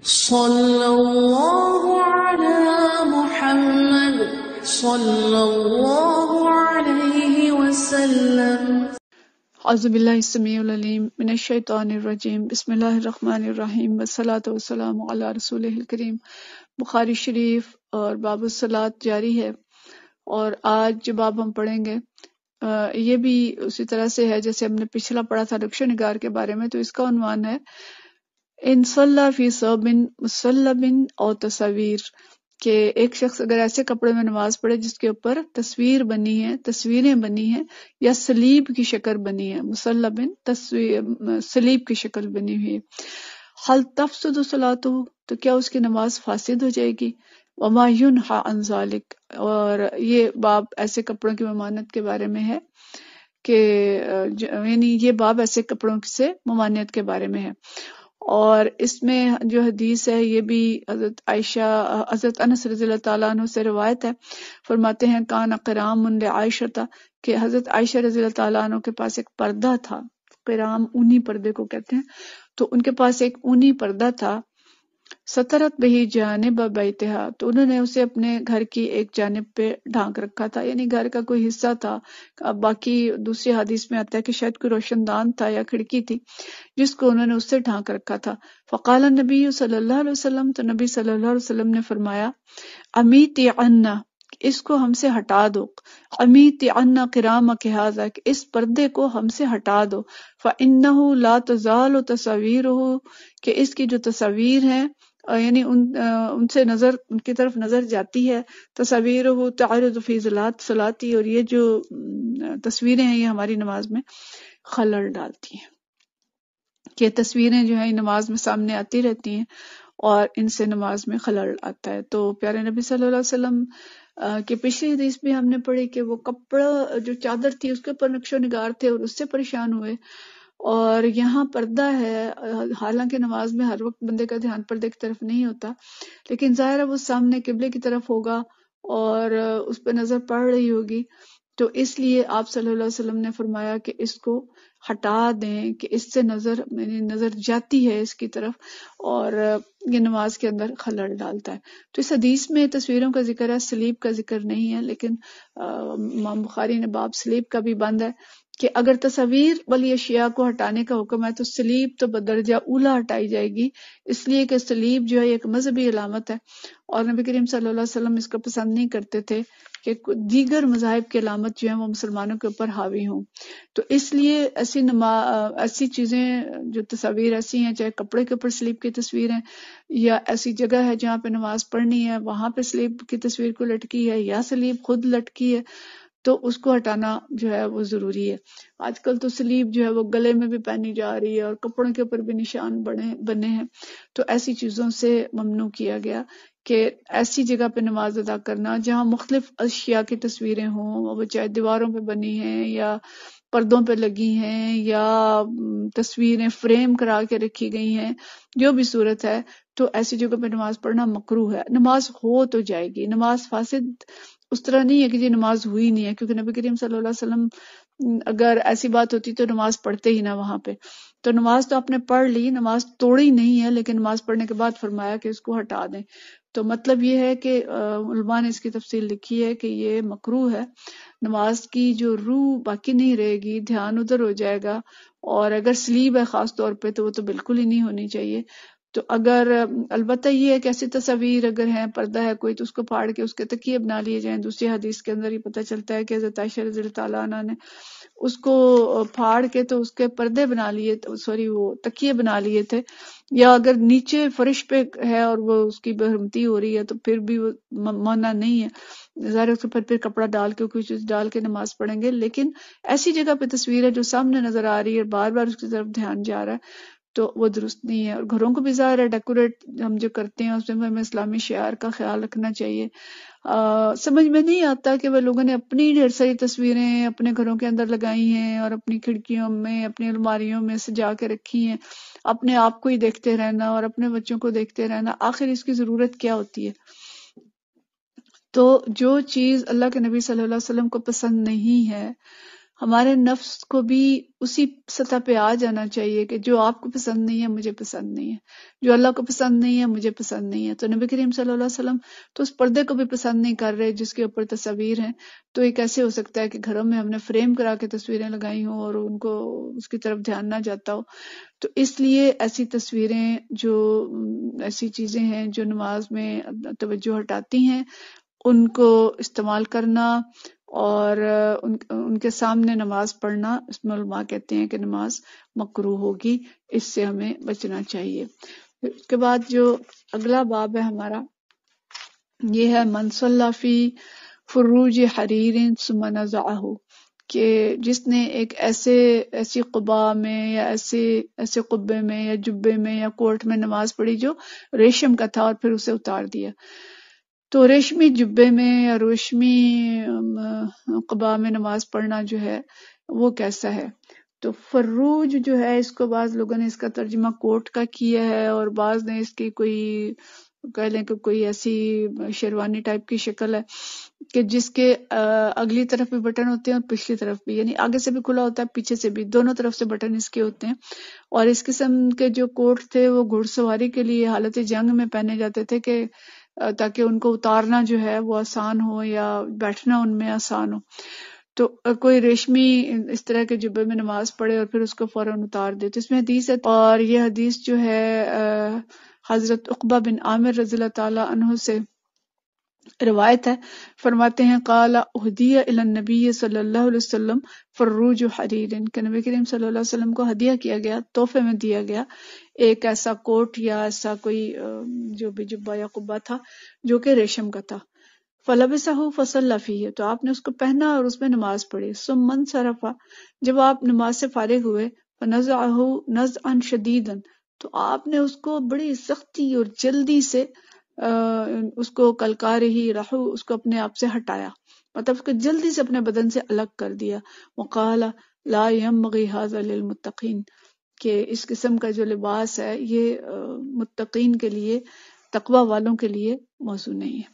करीम बुखारी शरीफ और बाबू सलाद जारी है और आज जब आप हम पढ़ेंगे ये भी उसी तरह से है जैसे हमने पिछला पढ़ा था नक्श निगार के बारे में तो इसका अनुमान है इन सल्ला फी सबिन मुसलबिन और तस्वीर के एक शख्स अगर ऐसे कपड़े में नमाज पढ़े जिसके ऊपर तस्वीर बनी है तस्वीरें बनी है या सलीब की शक्ल बनी है मुसलबिन तस्वीर सलीब की शक्ल बनी हुई हल तफसद सलात हो तो क्या उसकी नमाज फासिद हो जाएगी वमायुन हा अनजालिक और ये बाप ऐसे कपड़ों की ममानत के बारे में है कि यानी ये बाप ऐसे कपड़ों से ममानियत के बारे में है और इसमें जो हदीस है ये भी हज़रत आयशा हज़रत अनस रज़ी तु से रवायत है फरमाते हैं कान कराम उन आयशा कि हज़रत आयशा रज़ी तु के पास एक पर्दा था कराम ऊनी पर्दे को कहते हैं तो उनके पास एक ऊनी पर्दा था सतरत बही जाने बइतहा तो उन्होंने उसे अपने घर की एक जानब पे ढांक रखा था यानी घर का कोई हिस्सा था अब बाकी दूसरी हदीस में आता है कि शायद कोई रोशनदान था या खिड़की थी जिसको उन्होंने उससे ढांक रखा था फ़काल नबी सल्लल्लाहु अलैहि वसल्लम तो नबी सल्लल्लाहु अलैहि वसल्लम ने फरमाया अमीत अन्ना इसको हमसे हटा दो अमीत अन्ना किराम कहजा कि इस पर्दे को हमसे हटा दो फ़न्ना ला तो तजाल तस्वीर हो कि इसकी जो तस्वीर है यानी उन उनसे नज़र उनकी तरफ नज़र जाती है तस्वीर हो तारफ़ी जलात सलाती और ये जो तस्वीरें हैं ये हमारी नमाज में खलल डालती है कि तस्वीरें जो है नमाज में सामने आती रहती हैं और इनसे नमाज में खलल आता है तो प्यारे नबी सल्लल्लाहु अलैहि वसल्लम कि पिछली हदीस भी हमने पढ़ी कि वो कपड़ा जो चादर थी उसके ऊपर नक्शो निगार थे और उससे परेशान हुए और यहाँ पर्दा है हालांकि नमाज में हर वक्त बंदे का ध्यान पर्दे की तरफ नहीं होता लेकिन ज़ाहिर है वो सामने किबले की तरफ होगा और उस पर नज़र पड़ रही होगी तो इसलिए आप सल्लल्लाहु अलैहि वसल्लम ने फरमाया कि इसको हटा दें कि इससे नज़र मेरी नज़र जाती है इसकी तरफ और ये नमाज के अंदर खलड़ डालता है तो इस हदीस में तस्वीरों का जिक्र है सलीब का जिक्र नहीं है लेकिन इमाम बुखारी ने बाप सलीब का भी बंद है कि अगर तस्वीर वाली अशिया को हटाने का हुक्म है तो सलीब तो बदरजा ऊला हटाई जाएगी इसलिए कि सलीब जो है एक मजहबी अलामत है और नबी करीम सल्लल्लाहु अलैहि वसल्लम इसको पसंद नहीं करते थे कि दीगर मजाहब की अलामत जो है वो मुसलमानों के ऊपर हावी हों तो इसलिए ऐसी नमा ऐसी चीज़ें जो तस्वीर ऐसी हैं चाहे कपड़े के ऊपर स्लीप की तस्वीर है या ऐसी जगह है जहाँ पे नमाज पढ़नी है वहां पर स्लीप की तस्वीर को लटकी है या स्लीप खुद लटकी है तो उसको हटाना जो है वो ज़रूरी है आजकल तो स्लीव जो है वो गले में भी पहनी जा रही है और कपड़ों के ऊपर भी निशान बने बने हैं तो ऐसी चीज़ों से ममनू किया गया कि ऐसी जगह पे नमाज अदा करना जहाँ मुख्तलिफ अशिया की तस्वीरें हों वो चाहे दीवारों पे बनी हैं या पर्दों पे लगी हैं या तस्वीरें फ्रेम करा के रखी गई हैं जो भी सूरत है तो ऐसी जगह पे नमाज पढ़ना मकरू है नमाज हो तो जाएगी नमाज फासिद उस तरह नहीं है कि जी नमाज हुई नहीं है क्योंकि नबी करीम सल्लल्लाहु अलैहि वसल्लम अगर ऐसी बात होती तो नमाज पढ़ते ही ना वहां पे तो नमाज तो आपने पढ़ ली नमाज तोड़ी नहीं है लेकिन नमाज पढ़ने के बाद फरमाया कि उसको हटा दें तो मतलब ये है कि उलमा ने इसकी तफसील लिखी है कि ये मकरू है नमाज की जो रूह बाकी नहीं रहेगी ध्यान उधर हो जाएगा और अगर स्लीब है ख़ास तौर पे तो वो तो बिल्कुल ही नहीं होनी चाहिए तो अगर अलबत् ये है कि ऐसी तस्वीर अगर है पर्दा है कोई तो उसको फाड़ के उसके तकिए बना लिए जाए दूसरी हदीस के अंदर ही पता चलता है कि तला ने उसको फाड़ के तो उसके पर्दे बना लिए तो, सॉरी वो तकिए बना लिए थे या अगर नीचे फरिश पे है और वो उसकी बहरमती हो रही है तो फिर भी वो माना नहीं है ज़ाहिर उसके फिर फिर कपड़ा डाल के कुछ चीज़ डाल के नमाज पढ़ेंगे लेकिन ऐसी जगह पे तस्वीर है जो सामने नज़र आ रही है बार बार उसकी तरफ ध्यान जा रहा है तो वो दुरुस्त नहीं है और घरों को भी ज़ाहिर है डेकोरेट हम जो करते हैं उसमें हमें इस्लामी शेयर का ख्याल रखना चाहिए आ, समझ में नहीं आता कि वह लोगों ने अपनी ढेर सारी तस्वीरें अपने घरों के अंदर लगाई हैं और अपनी खिड़कियों में अपनी अलमारियों में सजा के रखी हैं अपने आप को ही देखते रहना और अपने बच्चों को देखते रहना आखिर इसकी ज़रूरत क्या होती है तो जो चीज़ अल्लाह के नबी सल्लल्लाहु अलैहि वसल्लम को पसंद नहीं है हमारे नफ्स को भी उसी सतह पे आ जाना चाहिए कि जो आपको पसंद नहीं है मुझे पसंद नहीं है जो अल्लाह को पसंद नहीं है मुझे पसंद नहीं है तो नबी करीम सल्लल्लाहु अलैहि वसल्लम तो उस पर्दे को भी पसंद नहीं कर रहे जिसके ऊपर तस्वीर है तो ये कैसे हो सकता है कि घरों में हमने फ्रेम करा के तस्वीरें लगाई हों और उनको उसकी तरफ ध्यान ना जाता हो तो इसलिए ऐसी तस्वीरें जो ऐसी चीज़ें हैं जो नमाज में तोज्जो हटाती हैं उनको इस्तेमाल करना और उन, उनके सामने नमाज पढ़ना इसमें कहते हैं कि नमाज मकरू होगी इससे हमें बचना चाहिए उसके बाद जो अगला बाब है हमारा ये है मनसल्लाफी फर्रूज हरीर सुमनजाहू कि जिसने एक ऐसे ऐसी कुबा में या ऐसे ऐसे कुब्बे में या जुब्बे में या कोर्ट में नमाज पढ़ी जो रेशम का था और फिर उसे उतार दिया तो रेशमी जुब्बे में या रेशमी कबा में नमाज पढ़ना जो है वो कैसा है तो फरूज जो है इसको बाज लोगों ने इसका तर्जमा कोट का किया है और बाज ने इसकी कोई कह लें कि कोई ऐसी शेरवानी टाइप की शक्ल है कि जिसके अगली तरफ भी बटन होते हैं और पिछली तरफ भी यानी आगे से भी खुला होता है पीछे से भी दोनों तरफ से बटन इसके होते हैं और इस किस्म के जो कोट थे वो घुड़सवारी के लिए हालत जंग में पहने जाते थे कि ताकि उनको उतारना जो है वो आसान हो या बैठना उनमें आसान हो तो कोई रेशमी इस तरह के जुब्बे में नमाज पढ़े और फिर उसको फौरन उतार दे तो इसमें हदीस है और यह हदीस जो है हज़रत उकबा बिन आमिर रजील तला से रिवायत है फरमाते हैं काला उहदिया नबी सल्लल्लाहु अलैहि वसल्लम फर्रूज हरीर के नबी करीम सल्लल्लाहु अलैहि वसल्लम को हदिया किया गया तोहफे में दिया गया एक ऐसा कोट या ऐसा कोई जो भी जुब्बा या कुब्बा था जो कि रेशम का था फलबिसाहू फसल फी है तो आपने उसको पहना और उसमें नमाज पढ़ी सुमन सरफा जब आप नमाज से फारिग हुए नजाहू नज शदीदन तो आपने उसको बड़ी सख्ती और जल्दी से उसको कलकार ही राहू उसको अपने आप से हटाया मतलब उसको जल्दी से अपने बदन से अलग कर दिया मकाला ला यम के इस किस्म का जो लिबास है ये मुतकीन के लिए तकवा वालों के लिए मौजू नहीं है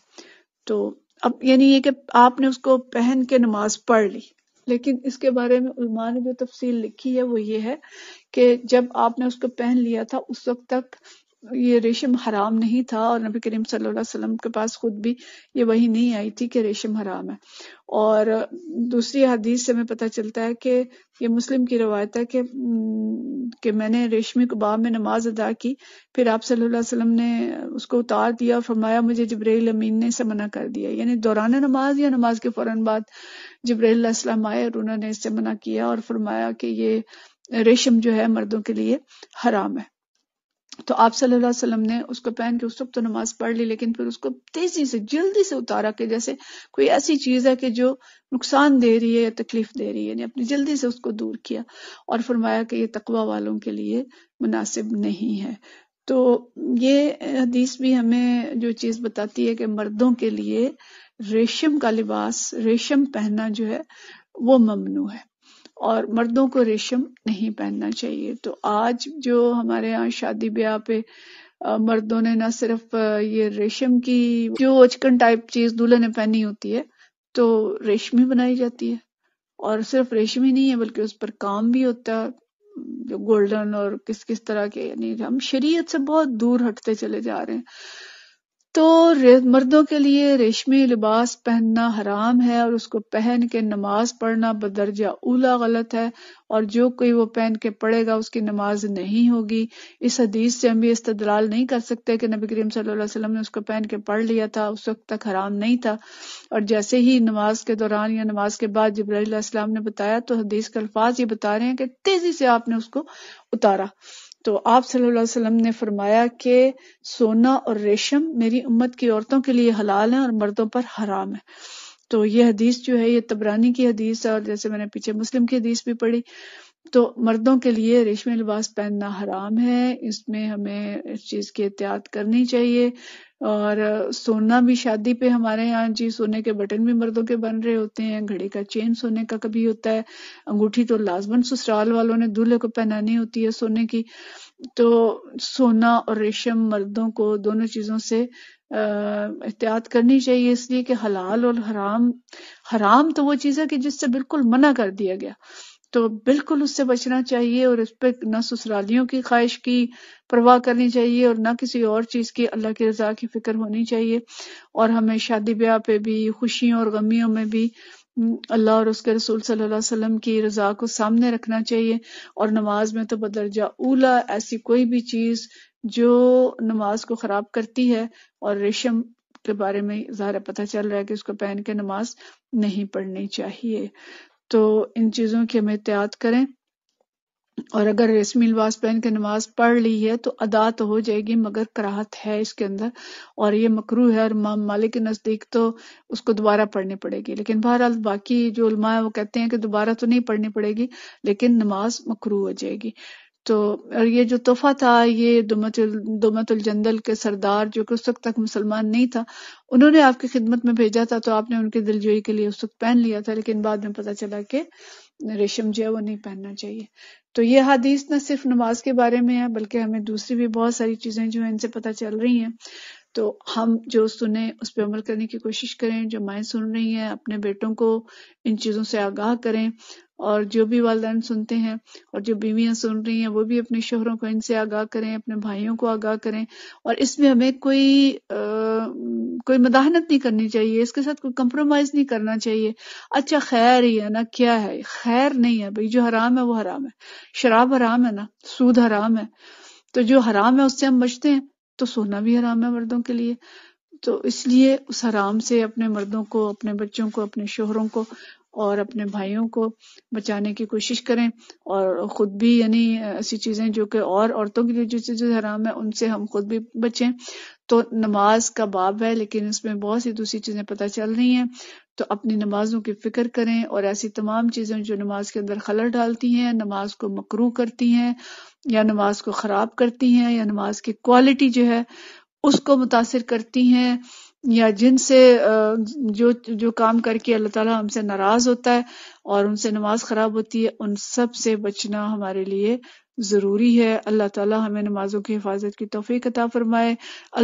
तो अब यानी ये कि आपने उसको पहन के नमाज पढ़ ली लेकिन इसके बारे में उलमा ने जो तफसील लिखी है वो ये है कि जब आपने उसको पहन लिया था उस वक्त तक ये रेशम हराम नहीं था और नबी करीम सल्लल्लाहु अलैहि वसल्लम के पास खुद भी ये वही नहीं आई थी कि रेशम हराम है और दूसरी हदीस से हमें पता चलता है कि ये मुस्लिम की रवायत है कि कि मैंने रेशमी कबाब में नमाज अदा की फिर आप सल्लल्लाहु अलैहि वसल्लम ने उसको उतार दिया और फरमाया मुझे जब्रैल अमीन ने इसे मना कर दिया यानी दौरान नमाज या नमाज के फौरन बाद जब्रैलम आए और उन्होंने इससे मना किया और फरमाया कि ये रेशम जो है मर्दों के लिए हराम है तो आप सल्लल्लाहु अलैहि वसल्लम ने उसको पहन के उस वक्त तो नमाज पढ़ ली लेकिन फिर उसको तेजी से जल्दी से उतारा कि जैसे कोई ऐसी चीज है कि जो नुकसान दे रही है या तकलीफ दे रही है अपनी जल्दी से उसको दूर किया और फरमाया कि ये तकवा वालों के लिए मुनासिब नहीं है तो ये हदीस भी हमें जो चीज बताती है कि मर्दों के लिए रेशम का लिबास रेशम पहनना जो है वो ममनू है और मर्दों को रेशम नहीं पहनना चाहिए तो आज जो हमारे यहाँ शादी ब्याह पे मर्दों ने ना सिर्फ ये रेशम की जो अचकन टाइप चीज दूल्हे ने पहनी होती है तो रेशमी बनाई जाती है और सिर्फ रेशमी नहीं है बल्कि उस पर काम भी होता है जो गोल्डन और किस किस तरह के यानी हम शरीयत से बहुत दूर हटते चले जा रहे हैं तो मर्दों के लिए रेशमी लिबास पहनना हराम है और उसको पहन के नमाज पढ़ना बदरजा ऊला गलत है और जो कोई वो पहन के पढ़ेगा उसकी नमाज नहीं होगी इस हदीस से हम भी इस्तदलाल नहीं कर सकते कि नबी करीम सल्लल्लाहु अलैहि वसल्लम ने उसको पहन के पढ़ लिया था उस वक्त तक हराम नहीं था और जैसे ही नमाज के दौरान या नमाज के बाद जब्राईसम ने बताया तो हदीस के अल्फाज ये बता रहे हैं कि तेजी से आपने उसको उतारा तो आप सल्लल्लाहु अलैहि वसल्लम ने फरमाया कि सोना और रेशम मेरी उम्मत की औरतों के लिए हलाल है और मर्दों पर हराम है तो ये हदीस जो है ये तबरानी की हदीस है और जैसे मैंने पीछे मुस्लिम की हदीस भी पढ़ी तो मर्दों के लिए रेशमी लिबास पहनना हराम है इसमें हमें इस चीज़ की एहतियात करनी चाहिए और सोना भी शादी पे हमारे यहाँ जी सोने के बटन भी मर्दों के बन रहे होते हैं घड़ी का चेन सोने का कभी होता है अंगूठी तो लाजमन ससुराल वालों ने दूल्हे को पहनानी होती है सोने की तो सोना और रेशम मर्दों को दोनों चीजों से एहतियात करनी चाहिए इसलिए कि हलाल और हराम हराम तो वो चीज़ है कि जिससे बिल्कुल मना कर दिया गया तो बिल्कुल उससे बचना चाहिए और इस पर ना ससुरालियों की ख्वाहिश की परवाह करनी चाहिए और ना किसी और चीज़ की अल्लाह की रजा की फ़िक्र होनी चाहिए और हमें शादी ब्याह पे भी खुशियों और गमियों में भी अल्लाह और उसके रसूल सल्लल्लाहु अलैहि वसल्लम की रजा को सामने रखना चाहिए और नमाज में तो बदरजा ऊला ऐसी कोई भी चीज़ जो नमाज को ख़राब करती है और रेशम के बारे में ज़ाहिर पता चल रहा है कि उसको पहन के नमाज नहीं पढ़नी चाहिए तो इन चीज़ों की हमें एहतियात करें और अगर रस्मी लिबास पहन के नमाज पढ़ ली है तो अदा तो हो जाएगी मगर कराहत है इसके अंदर और ये मकरू है और इमाम मालिक के नज़दीक तो उसको दोबारा पढ़नी पड़ेगी लेकिन बहरहाल बाकी जो उलमा है वो कहते हैं कि दोबारा तो नहीं पढ़नी पड़ेगी लेकिन नमाज मकरू हो जाएगी तो और ये जो तोहफा था ये दुमतुल दुमतुल जंदल के सरदार जो कि उस वक्त तक मुसलमान नहीं था उन्होंने आपकी खिदमत में भेजा था तो आपने उनके दिलजोई के लिए उस वक्त पहन लिया था लेकिन बाद में पता चला कि रेशम जो है वो नहीं पहनना चाहिए तो ये हदीस न सिर्फ नमाज के बारे में है बल्कि हमें दूसरी भी बहुत सारी चीज़ें जो है इनसे पता चल रही हैं तो हम जो सुने उस पर अमल करने की कोशिश करें जो माएँ सुन रही हैं अपने बेटों को इन चीज़ों से आगाह करें और जो भी वालदेन सुनते हैं और जो बीवियां सुन रही हैं वो भी अपने शोहरों को इनसे आगाह करें अपने भाइयों को आगाह करें और इसमें हमें कोई आ, कोई मदाहनत नहीं करनी चाहिए इसके साथ कोई कंप्रोमाइज नहीं करना चाहिए अच्छा खैर ही है ना क्या है खैर नहीं है भाई जो हराम है वो हराम है शराब हराम है ना सूद हराम है तो जो हराम है उससे हम बचते हैं तो सोना भी हराम है मर्दों के लिए तो इसलिए उस हराम से अपने मर्दों को अपने बच्चों को अपने शोहरों को और अपने भाइयों को बचाने की कोशिश करें और ख़ुद भी यानी ऐसी चीज़ें जो कि और औरतों के लिए जो चीज़ें हराम है उनसे हम खुद भी बचें तो नमाज का बाब है लेकिन इसमें बहुत सी दूसरी चीज़ें पता चल रही हैं तो अपनी नमाजों की फ़िक्र करें और ऐसी तमाम चीज़ें जो नमाज के अंदर खलर डालती हैं नमाज को मकरू करती हैं या नमाज को ख़राब करती हैं या नमाज की क्वालिटी जो है उसको मुतासर करती हैं या जिनसे जो जो काम करके अल्लाह ताला हमसे नाराज होता है और उनसे नमाज खराब होती है उन सब से बचना हमारे लिए ज़रूरी है अल्लाह ताला हमें नमाज़ों की हिफाजत की तोफ़ी अता फ़रमाए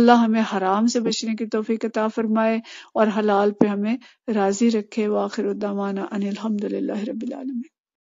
अल्लाह हमें हराम से बचने की तोफ़ी अता फ़रमाए और हलाल पे हमें राज़ी रखे वाखिर उद्दावाना अनिलहमदिल्ला रबालमी